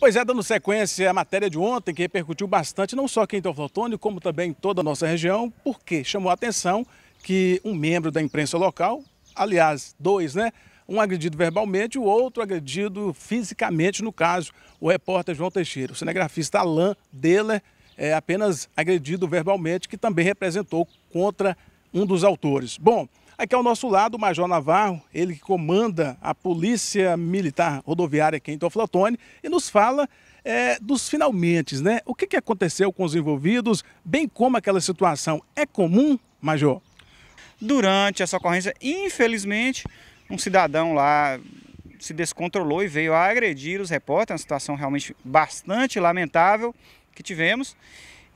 Pois é, dando sequência à matéria de ontem, que repercutiu bastante, não só aqui em Teoflotone, como também em toda a nossa região, porque chamou a atenção que um membro da imprensa local, aliás, dois, né? Um agredido verbalmente, o outro agredido fisicamente, no caso, o repórter João Teixeira. O cinegrafista Alain Deller é apenas agredido verbalmente, que também representou contra um dos autores. Bom, Aqui é ao nosso lado, o Major Navarro, ele que comanda a Polícia Militar Rodoviária aqui em Toflotone e nos fala é, dos finalmente, né? O que, que aconteceu com os envolvidos, bem como aquela situação é comum, Major? Durante essa ocorrência, infelizmente, um cidadão lá se descontrolou e veio a agredir os repórteres, uma situação realmente bastante lamentável que tivemos.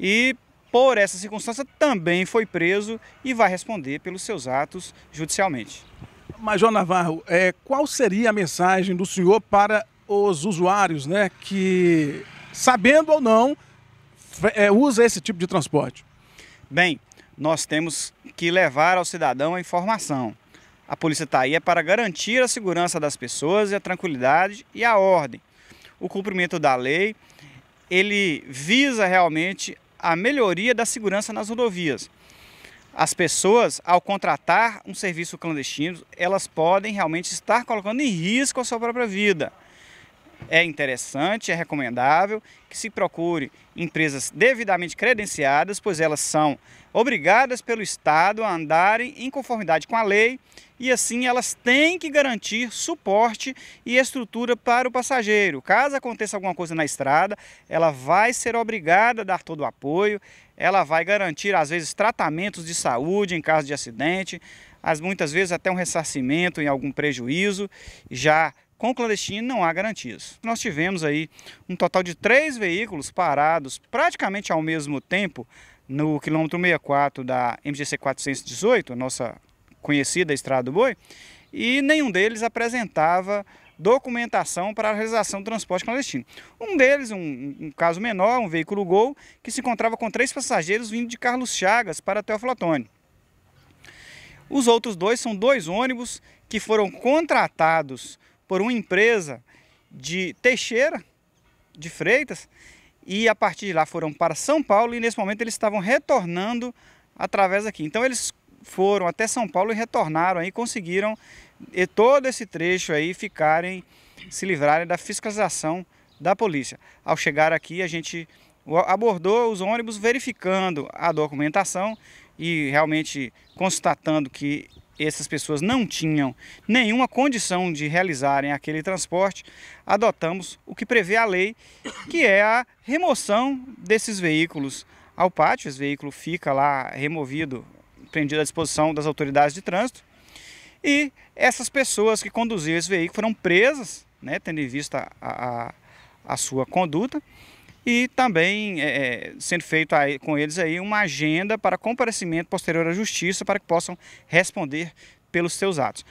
E por essa circunstância, também foi preso e vai responder pelos seus atos judicialmente. Major Navarro, é, qual seria a mensagem do senhor para os usuários né, que, sabendo ou não, é, usa esse tipo de transporte? Bem, nós temos que levar ao cidadão a informação. A polícia está aí é para garantir a segurança das pessoas e a tranquilidade e a ordem. O cumprimento da lei, ele visa realmente a melhoria da segurança nas rodovias. As pessoas, ao contratar um serviço clandestino, elas podem realmente estar colocando em risco a sua própria vida. É interessante, é recomendável que se procure empresas devidamente credenciadas, pois elas são obrigadas pelo Estado a andarem em conformidade com a lei e assim elas têm que garantir suporte e estrutura para o passageiro. Caso aconteça alguma coisa na estrada, ela vai ser obrigada a dar todo o apoio, ela vai garantir às vezes tratamentos de saúde em caso de acidente, às muitas vezes até um ressarcimento em algum prejuízo, já com o clandestino não há garantias. Nós tivemos aí um total de três veículos parados praticamente ao mesmo tempo no quilômetro 64 da MGC 418, a nossa conhecida Estrada do Boi, e nenhum deles apresentava documentação para a realização do transporte clandestino. Um deles, um, um, caso menor, um veículo Gol, que se encontrava com três passageiros vindo de Carlos Chagas para Teófilo Otoni. Os outros dois são dois ônibus que foram contratados por uma empresa de Teixeira, de Freitas, e a partir de lá foram para São Paulo e nesse momento eles estavam retornando através aqui. Então eles foram até São Paulo e retornaram aí, conseguiram e todo esse trecho aí ficarem, se livrarem da fiscalização da polícia. Ao chegar aqui, a gente abordou os ônibus verificando a documentação e realmente constatando que essas pessoas não tinham nenhuma condição de realizarem aquele transporte, adotamos o que prevê a lei, que é a remoção desses veículos ao pátio. Esse veículo fica lá removido apreendido à disposição das autoridades de trânsito. E essas pessoas que conduziam esse veículo foram presas, né, tendo em vista a, a, a sua conduta, e também é, é sendo feito aí, com eles aí uma agenda para comparecimento posterior à justiça para que possam responder pelos seus atos.